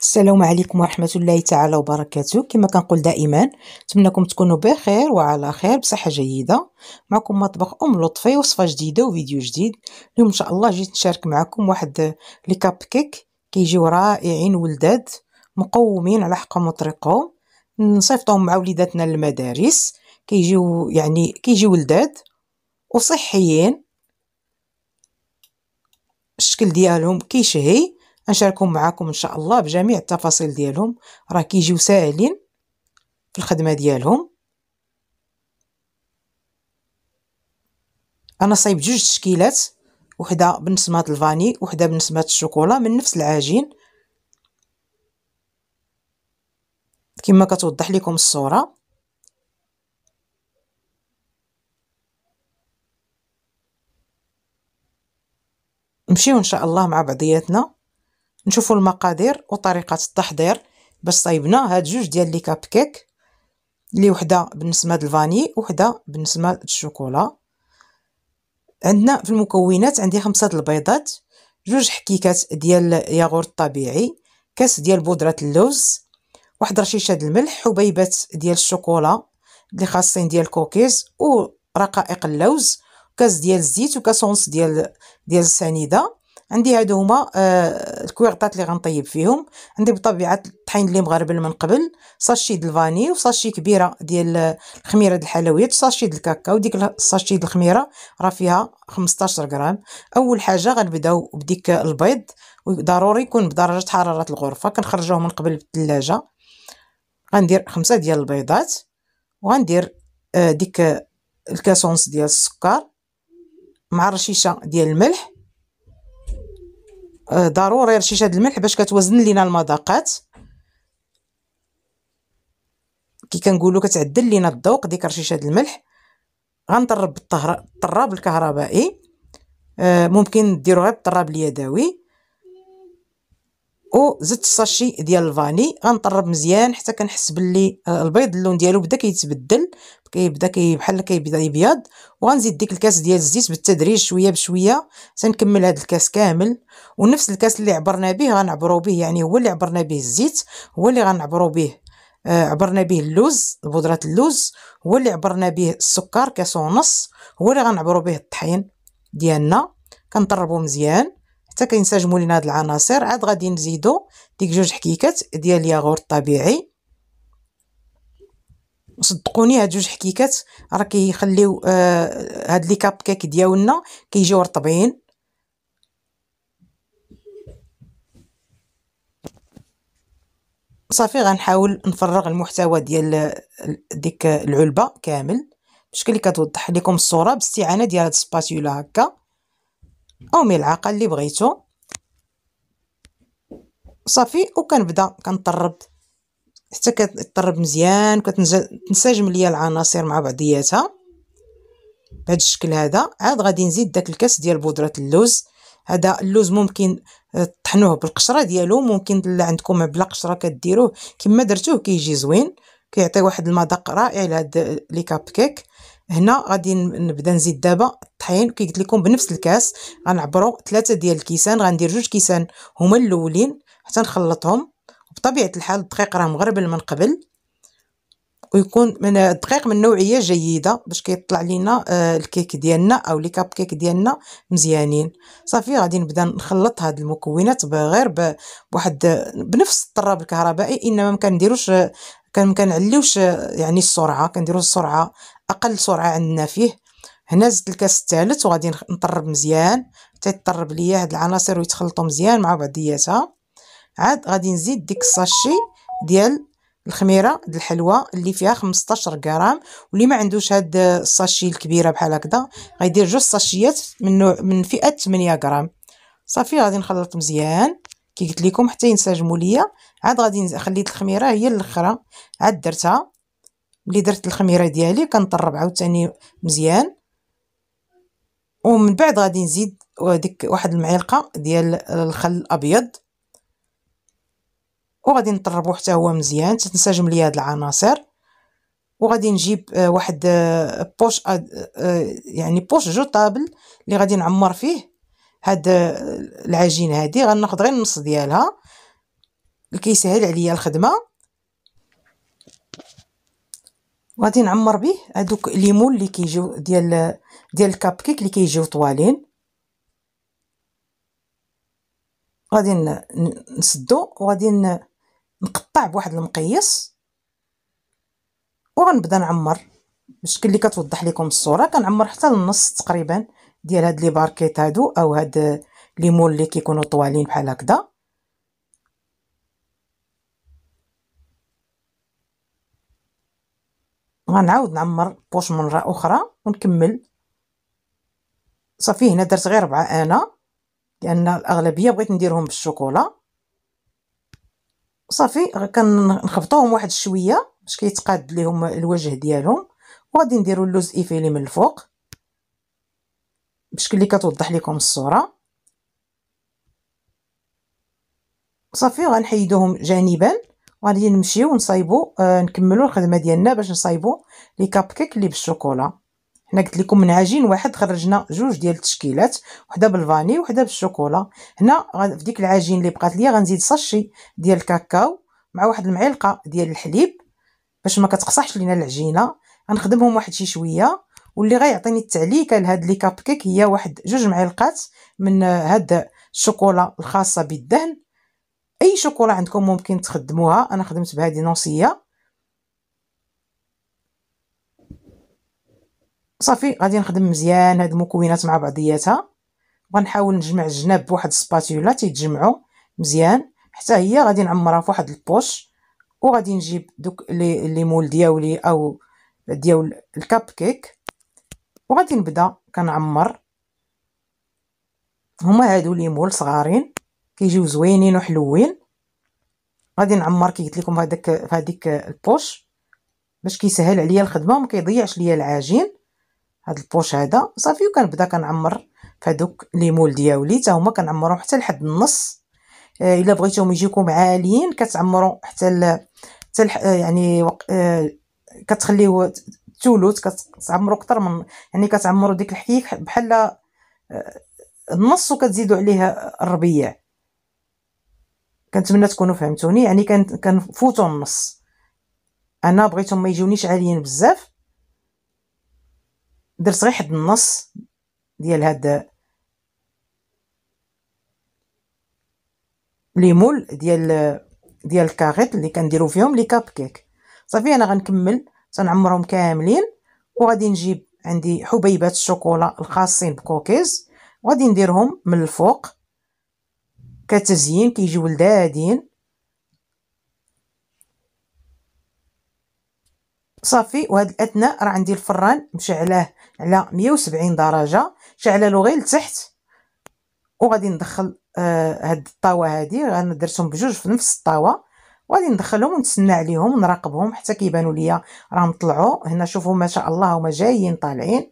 السلام عليكم ورحمة الله تعالى وبركاته كما كنقول دائما نتمنىكم تكونوا بخير وعلى خير بصحة جيدة معكم مطبخ أم لطفي وصفة جديدة وفيديو جديد اليوم إن شاء الله جيت نشارك معكم واحد لي كاب كيك كيجيو رائعين ولداد مقومين على حقهم وطريقهم نصيفطوهم مع وليداتنا للمدارس كيجيو يعني كيجيو ولداد وصحيين الشكل ديالهم كيشهي نشاركهم معاكم ان شاء الله بجميع التفاصيل ديالهم راه كيجيو ساهلين في الخدمه ديالهم انا صايب جوج تشكيلات وحده بنسمه الفاني وحده بنسمه الشوكولا من نفس العجين كما كتوضح لكم الصوره نمشيو ان شاء الله مع بعضياتنا نشوفوا المقادير وطريقه التحضير باش صايبنا هاد جوج ديال لي كاب كيك اللي وحده بالنسبه للفاني وحده بالنسبه للشوكولا عندنا في المكونات عندي خمسه البيضات جوج حكيكات ديال ياغورت طبيعي كاس ديال بودره اللوز واحد رشيشه د الملح حبيبات ديال الشوكولا اللي خاصين ديال الكوكيز ورقائق اللوز كاس ديال الزيت وكاس ونص ديال ديال السنيده عندي هادو هما آه الكويغطات اللي غنطيب فيهم عندي بطبيعه الطحين اللي مغربل من قبل صاشي د الفاني وصاشي كبيره ديال الخميره د الحلويات صاشي د الكاكاو ديك صاشي د الخميره راه فيها 15 غرام اول حاجه غنبداو بديك البيض ضروري يكون بدرجه حراره الغرفه كنخرجوه من قبل بالثلاجه غندير خمسة ديال البيضات وغندير آه ديك الكاسونس ديال السكر مع رشيشه ديال الملح آه، ضروري رشيش هذا الملح باش كتوازن لينا المذاقات كي كنقولوا كتعدل لينا الذوق ديك رشيشه الملح غنطرب الطراب الكهربائي آه، ممكن ديروا غير الطراب اليدوي وزدت الساشي ديال الفاني غنطرب مزيان حتى كنحس باللي آه، البيض اللون ديالو بدا كيتبدل كيبدا كي بحال كيبدا يبيض وغنزيد ديك الكاس ديال الزيت بالتدريج شويه بشويه حتى نكمل هذا الكاس كامل ونفس الكاس اللي عبرنا به غنعبرو به يعني هو اللي عبرنا به الزيت هو اللي غنعبرو به آه، عبرنا به اللوز بودرة اللوز هو اللي عبرنا به السكر كاس ونص هو اللي غنعبرو به الطحين ديالنا كنطربو مزيان حتى كينسجموا لنا هاد العناصر عاد غادي نزيدو ديك جوج حكيكات ديال الياغورت الطبيعي صدقوني هاد جوج حكيكات راه كيخليو آه هاد لي كاب كيك ديالنا كيجيو رطبين صافي غنحاول نفرغ المحتوى ديال ديك العلبه كامل باش اللي كتوضح لكم الصوره باستعانه ديال هاد السباتيولا هكا او ملعقه اللي بغيتو صافي وكنبدا كنطرب حتى كتطرب مزيان كتنسجم ليا العناصر مع بعضياتها بهذا الشكل هذا عاد غادي نزيد داك الكاس ديال بودره اللوز هذا اللوز ممكن طحنوه بالقشره ديالو ممكن اللي عندكم بلا قشره كديروه كما درتوه كيجي زوين كيعطي واحد المذاق رائع لهاد لي كاب كيك هنا غادي نبدا نزيد دابا الطحين كي قلت لكم بنفس الكاس غنعبروا ثلاثه ديال الكيسان غندير جوج كيسان هما الاولين حتى نخلطهم بطبيعه الحال الدقيق راه مغربل من قبل ويكون من الدقيق من نوعيه جيده باش كيطلع لينا آه، الكيك ديالنا او لي كاب كيك ديالنا مزيانين صافي غادي نبدا نخلط هاد المكونات غير بواحد بنفس الطراب الكهربائي انما ما كنديروش كان ما كنعليوش يعني السرعه كنديروا السرعه اقل سرعه عندنا فيه هنا زدت الكاس الثالث وغادي نطرب مزيان حتى يطرب ليا هاد العناصر ويتخلطوا مزيان مع بعضياتها عاد غادي نزيد ديك الساشي ديال الخميره د الحلوه اللي فيها 15 غرام واللي ما عندوش هاد الساشي الكبيره بحال هكذا غيدير جوج ساشيات من نوع من فئه 8 غرام صافي غادي نخلط مزيان كي قلت لكم حتى ينسجموا ليا عاد غادي خليت الخميره هي الاخرى عاد درتها ملي درت الخميره ديالي كنطرب عاوتاني مزيان ومن بعد غادي نزيد ديك واحد المعلقه ديال الخل الابيض وغادي نطربو حتى هو مزيان تنسجم ليا هاد العناصر وغادي نجيب آه، واحد آه، بوش آه، يعني بوش جو طابل اللي غادي نعمر فيه هاد العجين هادي غناخد غير النص ديالها اللي كيسهل عليا الخدمه غادي نعمر به هادوك ليمون اللي كيجيو ديال ديال الكاب كيك اللي كيجيو طوالين غادي نسدو وغادي نقطع بواحد المقياس وغنبدا نعمر بالشكل اللي كتوضح لكم الصوره كنعمر حتى للنص تقريبا ديال هاد لي باركيت هادو او هاد ليمون اللي كيكونوا طوالين بحال هكذا غنعاود نعمر بوش مره اخرى ونكمل صافي هنا درت غير ربعه انا لان الاغلبيه بغيت نديرهم بالشوكولا صافي كنخبطوهم واحد شويه باش كيتقاد ليهم الوجه ديالهم وغادي نديرو اللوز ايفيلي من الفوق بشكل اللي كتوضح لكم الصوره صافي غنحيدوهم جانبا غادي نمشيو نصايبو آه نكملو الخدمه ديالنا باش نصايبو لي كاب كيك لي بالشوكولا هنا قلت لكم من عجين واحد خرجنا جوج ديال التشكيلات وحده بالفاني وحده بالشوكولا هنا في ديك العجين اللي بقات ليا غنزيد صاشي ديال الكاكاو مع واحد المعلقه ديال الحليب باش ما كتقصحش لينا العجينه غنخدمهم واحد شي شويه واللي غيعطيني التعليكه لهاد لي كاب كيك هي واحد جوج معلقات من آه، هاد الشوكولا الخاصه بالدهن اي شوكولا عندكم ممكن تخدموها انا خدمت بهذه نوصيه صافي غادي نخدم مزيان هاد المكونات مع بعضياتها غنحاول نجمع الجناب بواحد السباتولا تيتجمعوا مزيان حتى هي غادي نعمرها في واحد البوش وغادي نجيب دوك لي لي مول دياولي او ديال الكاب كيك وغادي نبدا كنعمر هما هادو لي مول صغارين كيجيو زوينين وحلوين غادي نعمر كي قلت لكم هذاك فهاديك البوش باش كيسهل عليا الخدمه وما كيضيعش ليا العجين هذا البوش هذا صافي وكنبدا كنعمر فهادوك لي مول دياولي حتى هما كنعمرهم حتى لحد النص آه، الا بغيتوهم يجيكم عاليين كتعمروا حتى حتى آه، يعني وق... آه كتخليوه الثلث كتعمروا اكثر من يعني كتعمروا ديك الحكيك بحال آه، النص وكتزيدوا عليها الربيع كنتمنى تكونوا فهمتوني يعني كنفوتو النص انا بغيتهم ما يجونيش عاليين بزاف درت غير حد النص ديال هاد لي مول ديال ديال الكاغيط اللي كنديرو فيهم لي كاب كيك صافي انا غنكمل تنعمرهم كاملين وغادي نجيب عندي حبيبات الشوكولا الخاصين بكوكيز وغادي نديرهم من الفوق كتزيين كيجيو لدا هادين صافي وهاد الاثناء راه عندي الفران مشعلاه على 170 درجه شعلالو غير لتحت وغادي ندخل آه هاد الطاوه هادي انا درتهم بجوج في نفس الطاوه وغادي ندخلهم ونتسنى عليهم ونراقبهم حتى كيبانوا ليا راهم طلعوا هنا شوفوا ما شاء الله هما جايين طالعين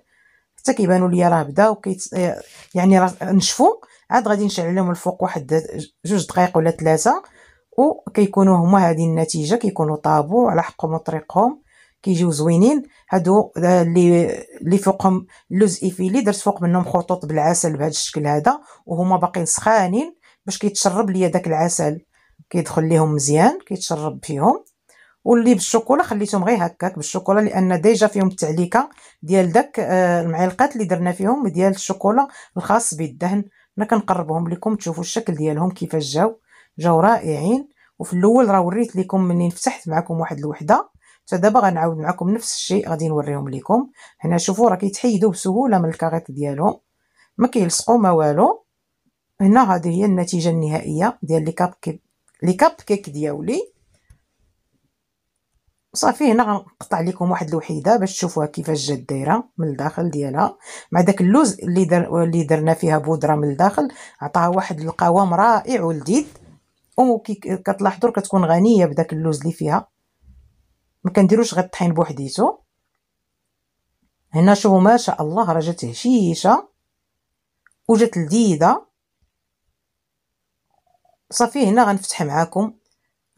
حتى كيبانوا ليا راه بداو آه، يعني راه نشفوا عاد غادي نشعل لهم الفوق واحد جوج دقائق ولا ثلاثه وكيكونوا هما هذه النتيجه كيكونوا طابوا على حقهم وطريقهم كيجيو زوينين هادو اللي اللي فوقهم لوز ايفيلي درت فوق منهم خطوط بالعسل بهذا الشكل هذا وهما باقيين سخانين باش كيتشرب ليا داك العسل كيدخل ليهم مزيان كيتشرب فيهم واللي بالشوكولا خليتهم غير هكاك بالشوكولا لان ديجا فيهم التعليكه ديال داك آه، المعلقات اللي درنا فيهم ديال الشوكولا الخاص بالدهن انا كنقربهم لكم تشوفوا الشكل ديالهم كيفاش جاو جاو رائعين وفي الاول راه وريت لكم منين فتحت معكم واحد الوحده حتى دابا غنعاود معكم نفس الشيء غادي نوريهم لكم هنا شوفوا راه كيتحيدوا بسهوله من الكاريط ديالهم ما كيلصقوا ما والو هنا هذه هي النتيجه النهائيه ديال لي كاب كيك لي كاب كيك صافي هنا غنقطع لكم واحد الوحيده باش تشوفوها كيفاش جات دايره من الداخل ديالها مع داك اللوز اللي در اللي درنا فيها بودره من الداخل عطاها واحد القوام رائع ولذيذ وكي كتلاحظوا كتكون غنيه بداك اللوز اللي فيها ما كنديروش غير الطحين بوحديتو هنا شوفوا ما شاء الله راه جات هشيشه وجات لذيذه صافي هنا غنفتح معاكم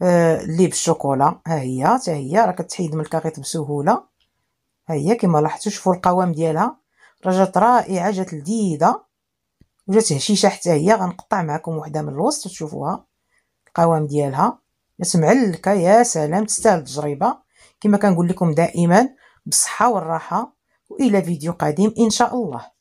آه، اللي بالشوكولا ها هي حتى هي راه كتحيد من الكاغيط بسهوله ها هي كما لاحظتوا شوفوا القوام ديالها راه جات رائعه جات لذيذه وجات هشيشه حتى هي غنقطع معكم وحده من الوسط وتشوفوها القوام ديالها جات معلكه يا سلام تستاهل التجربه كما كنقول لكم دائما بالصحه والراحه والى فيديو قادم ان شاء الله